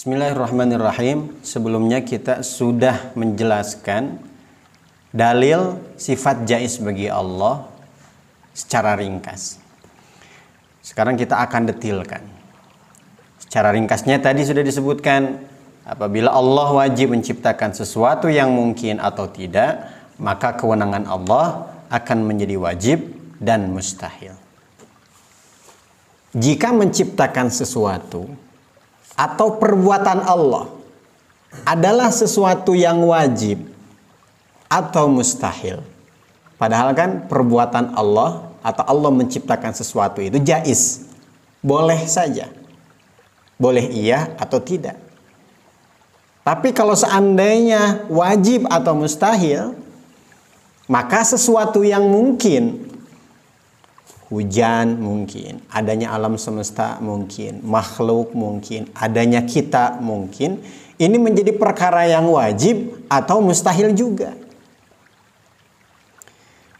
Bismillahirrahmanirrahim. Sebelumnya kita sudah menjelaskan dalil sifat jais bagi Allah secara ringkas. Sekarang kita akan detilkan. Secara ringkasnya tadi sudah disebutkan apabila Allah wajib menciptakan sesuatu yang mungkin atau tidak, maka kewenangan Allah akan menjadi wajib dan mustahil. Jika menciptakan sesuatu atau perbuatan Allah adalah sesuatu yang wajib atau mustahil. Padahal kan perbuatan Allah atau Allah menciptakan sesuatu itu jais. Boleh saja. Boleh iya atau tidak. Tapi kalau seandainya wajib atau mustahil, maka sesuatu yang mungkin hujan mungkin, adanya alam semesta mungkin, makhluk mungkin, adanya kita mungkin, ini menjadi perkara yang wajib atau mustahil juga.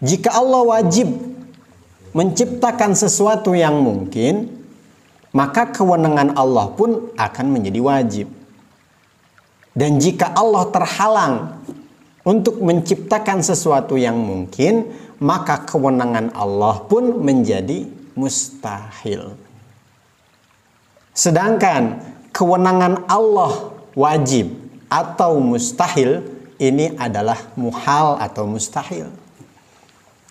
Jika Allah wajib menciptakan sesuatu yang mungkin, maka kewenangan Allah pun akan menjadi wajib. Dan jika Allah terhalang untuk menciptakan sesuatu yang mungkin, maka kewenangan Allah pun menjadi mustahil. Sedangkan kewenangan Allah wajib atau mustahil ini adalah muhal atau mustahil.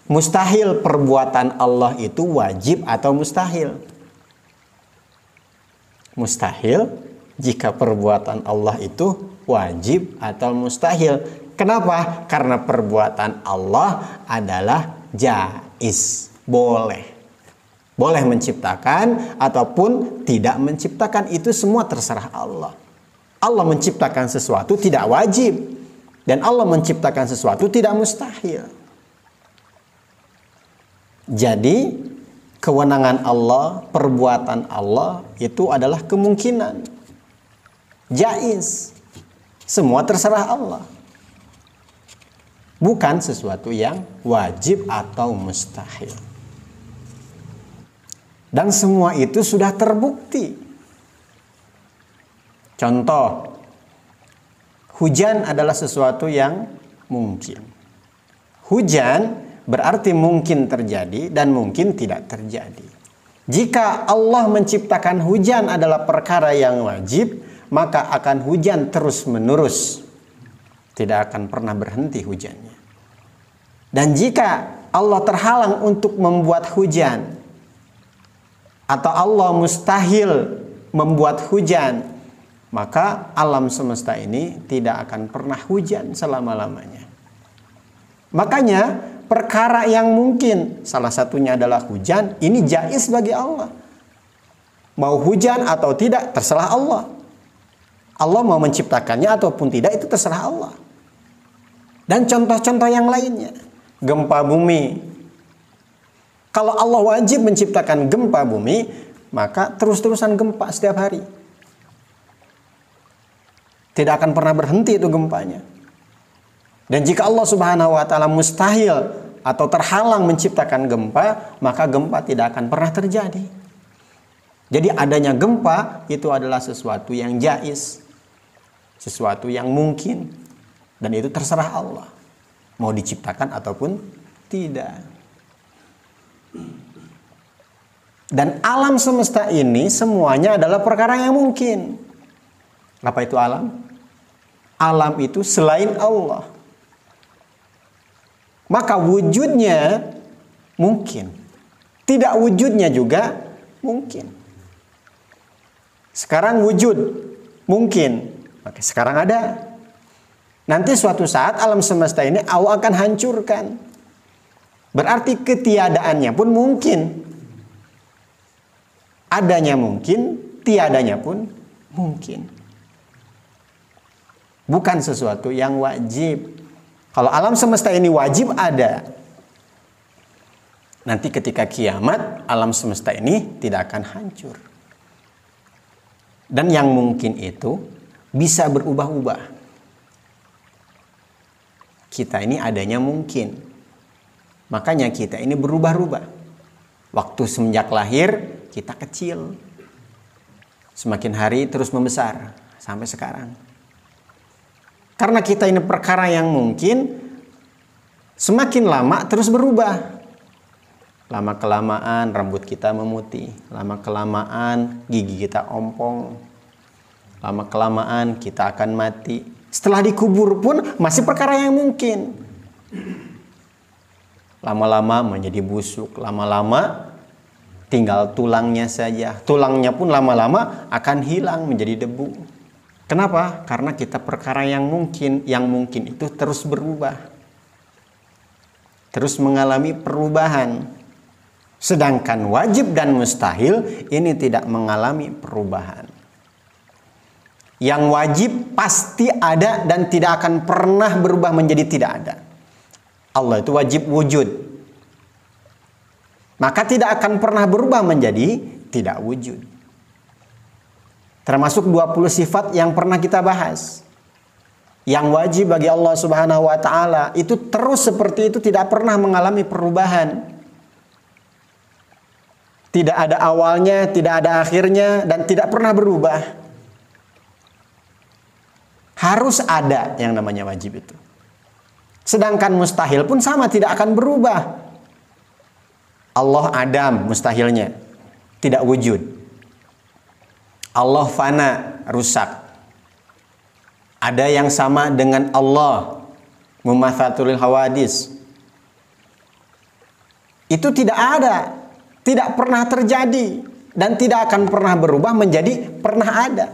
Mustahil perbuatan Allah itu wajib atau mustahil. Mustahil jika perbuatan Allah itu wajib atau mustahil Kenapa? Karena perbuatan Allah adalah jais, boleh. Boleh menciptakan ataupun tidak menciptakan itu semua terserah Allah. Allah menciptakan sesuatu tidak wajib dan Allah menciptakan sesuatu tidak mustahil. Jadi kewenangan Allah, perbuatan Allah itu adalah kemungkinan. Jais. Semua terserah Allah bukan sesuatu yang wajib atau mustahil. Dan semua itu sudah terbukti. Contoh, hujan adalah sesuatu yang mungkin. Hujan berarti mungkin terjadi dan mungkin tidak terjadi. Jika Allah menciptakan hujan adalah perkara yang wajib, maka akan hujan terus-menerus. Tidak akan pernah berhenti hujannya. Dan jika Allah terhalang untuk membuat hujan atau Allah mustahil membuat hujan, maka alam semesta ini tidak akan pernah hujan selama-lamanya. Makanya perkara yang mungkin salah satunya adalah hujan, ini jais bagi Allah. Mau hujan atau tidak terserah Allah. Allah mau menciptakannya ataupun tidak itu terserah Allah. Dan contoh-contoh yang lainnya gempa bumi. Kalau Allah wajib menciptakan gempa bumi, maka terus-terusan gempa setiap hari. Tidak akan pernah berhenti itu gempanya. Dan jika Allah Subhanahu wa taala mustahil atau terhalang menciptakan gempa, maka gempa tidak akan pernah terjadi. Jadi adanya gempa itu adalah sesuatu yang jais, sesuatu yang mungkin dan itu terserah Allah mau diciptakan ataupun tidak. Dan alam semesta ini semuanya adalah perkara yang mungkin. Apa itu alam? Alam itu selain Allah. Maka wujudnya mungkin. Tidak wujudnya juga mungkin. Sekarang wujud mungkin. Oke, sekarang ada Nanti suatu saat alam semesta ini Allah akan hancurkan. Berarti ketiadaannya pun mungkin. Adanya mungkin, tiadanya pun mungkin. Bukan sesuatu yang wajib. Kalau alam semesta ini wajib ada, nanti ketika kiamat alam semesta ini tidak akan hancur. Dan yang mungkin itu bisa berubah-ubah kita ini adanya mungkin. Makanya kita ini berubah-ubah. Waktu semenjak lahir kita kecil. Semakin hari terus membesar sampai sekarang. Karena kita ini perkara yang mungkin semakin lama terus berubah. Lama kelamaan rambut kita memutih, lama kelamaan gigi kita ompong, lama kelamaan kita akan mati, setelah dikubur pun masih perkara yang mungkin. Lama-lama menjadi busuk, lama-lama tinggal tulangnya saja. Tulangnya pun lama-lama akan hilang menjadi debu. Kenapa? Karena kita perkara yang mungkin, yang mungkin itu terus berubah. Terus mengalami perubahan. Sedangkan wajib dan mustahil ini tidak mengalami perubahan yang wajib pasti ada dan tidak akan pernah berubah menjadi tidak ada. Allah itu wajib wujud. Maka tidak akan pernah berubah menjadi tidak wujud. Termasuk 20 sifat yang pernah kita bahas. Yang wajib bagi Allah Subhanahu wa taala itu terus seperti itu tidak pernah mengalami perubahan. Tidak ada awalnya, tidak ada akhirnya dan tidak pernah berubah. Harus ada yang namanya wajib itu. Sedangkan mustahil pun sama tidak akan berubah. Allah Adam mustahilnya tidak wujud. Allah fana rusak. Ada yang sama dengan Allah mumathatul hawadis. Itu tidak ada, tidak pernah terjadi dan tidak akan pernah berubah menjadi pernah ada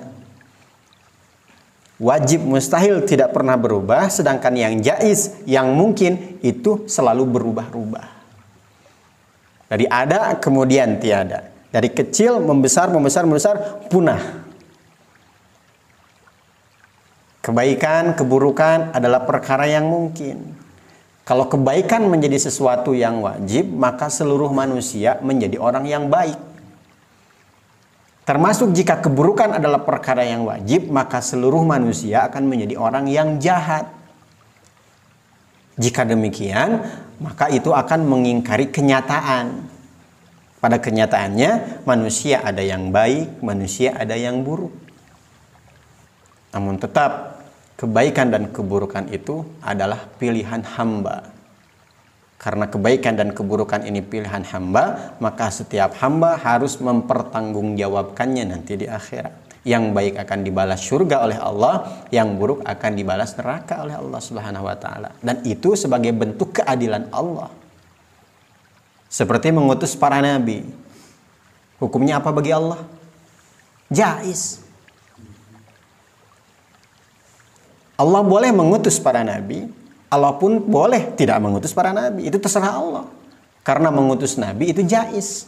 wajib mustahil tidak pernah berubah sedangkan yang jais yang mungkin itu selalu berubah-ubah dari ada kemudian tiada dari kecil membesar membesar membesar punah kebaikan keburukan adalah perkara yang mungkin kalau kebaikan menjadi sesuatu yang wajib maka seluruh manusia menjadi orang yang baik Termasuk jika keburukan adalah perkara yang wajib, maka seluruh manusia akan menjadi orang yang jahat. Jika demikian, maka itu akan mengingkari kenyataan. Pada kenyataannya, manusia ada yang baik, manusia ada yang buruk. Namun tetap, kebaikan dan keburukan itu adalah pilihan hamba. Karena kebaikan dan keburukan ini pilihan hamba, maka setiap hamba harus mempertanggungjawabkannya nanti di akhirat. Yang baik akan dibalas surga oleh Allah, yang buruk akan dibalas neraka oleh Allah Subhanahu wa taala. Dan itu sebagai bentuk keadilan Allah. Seperti mengutus para nabi. Hukumnya apa bagi Allah? Jais. Allah boleh mengutus para nabi, Allah pun boleh tidak mengutus para nabi. Itu terserah Allah. Karena mengutus nabi itu jais.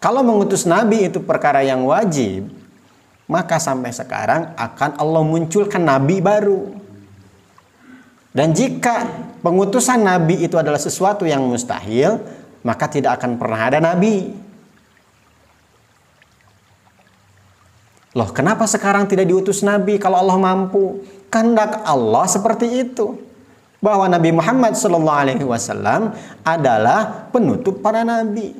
Kalau mengutus nabi itu perkara yang wajib, maka sampai sekarang akan Allah munculkan nabi baru. Dan jika pengutusan nabi itu adalah sesuatu yang mustahil, maka tidak akan pernah ada nabi. Loh, kenapa sekarang tidak diutus nabi kalau Allah mampu? Kehendak Allah seperti itu. Bahwa Nabi Muhammad SAW adalah penutup para nabi.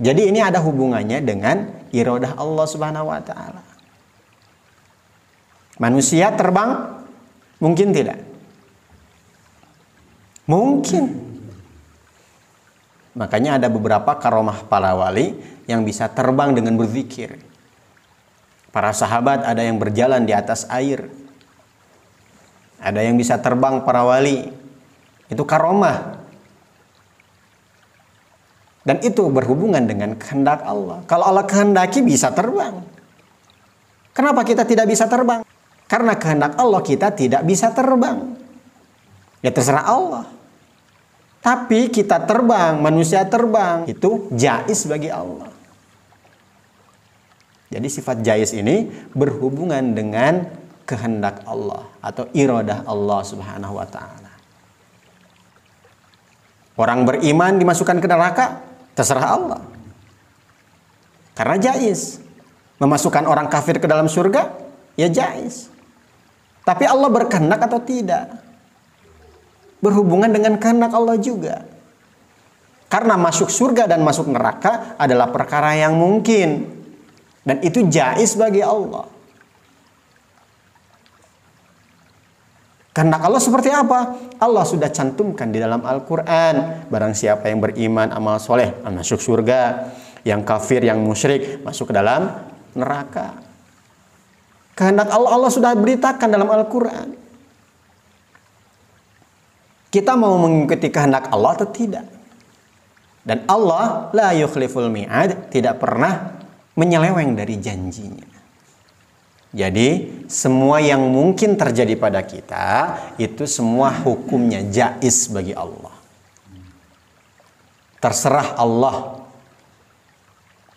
Jadi ini ada hubungannya dengan irodah Allah Subhanahu wa taala. Manusia terbang? Mungkin tidak. Mungkin. Makanya ada beberapa karomah para wali yang bisa terbang dengan berzikir. Para sahabat ada yang berjalan di atas air. Ada yang bisa terbang para wali. Itu karomah. Dan itu berhubungan dengan kehendak Allah. Kalau Allah kehendaki bisa terbang. Kenapa kita tidak bisa terbang? Karena kehendak Allah kita tidak bisa terbang. Ya terserah Allah. Tapi kita terbang, manusia terbang, itu jais bagi Allah. Jadi sifat jais ini berhubungan dengan kehendak Allah atau irodah Allah Subhanahu wa taala. Orang beriman dimasukkan ke neraka terserah Allah. Karena jais. Memasukkan orang kafir ke dalam surga ya jais. Tapi Allah berkehendak atau tidak? Berhubungan dengan kehendak Allah juga. Karena masuk surga dan masuk neraka adalah perkara yang mungkin dan itu jais bagi Allah. Karena kalau seperti apa? Allah sudah cantumkan di dalam Al-Quran. Barang siapa yang beriman, amal soleh, masuk surga. Yang kafir, yang musyrik, masuk ke dalam neraka. Kehendak Allah, Allah sudah beritakan dalam Al-Quran. Kita mau mengikuti kehendak Allah atau tidak? Dan Allah la yukhliful mi'ad, tidak pernah menyeleweng dari janjinya. Jadi semua yang mungkin terjadi pada kita itu semua hukumnya jais bagi Allah. Terserah Allah.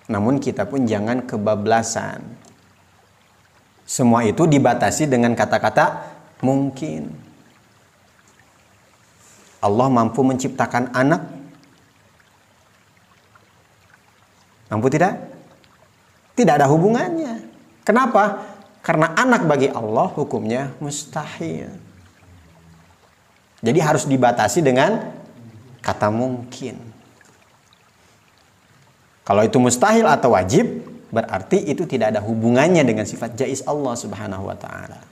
Namun kita pun jangan kebablasan. Semua itu dibatasi dengan kata-kata mungkin. Allah mampu menciptakan anak. Mampu tidak? Tidak ada hubungannya. Kenapa? Karena anak bagi Allah hukumnya mustahil. Jadi harus dibatasi dengan kata mungkin. Kalau itu mustahil atau wajib, berarti itu tidak ada hubungannya dengan sifat jais Allah Subhanahu wa taala.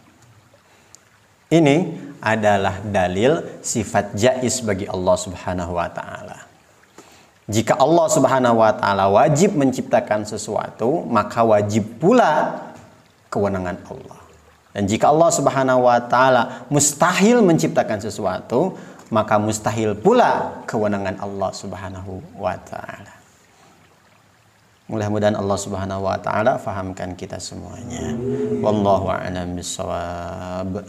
Ini adalah dalil sifat jais bagi Allah Subhanahu wa taala. Jika Allah Subhanahu wa taala wajib menciptakan sesuatu, maka wajib pula kewenangan Allah. Dan jika Allah Subhanahu wa taala mustahil menciptakan sesuatu, maka mustahil pula kewenangan Allah Subhanahu wa taala. Mudah-mudahan Allah Subhanahu wa taala fahamkan kita semuanya. Wallahu a'lam bissawab.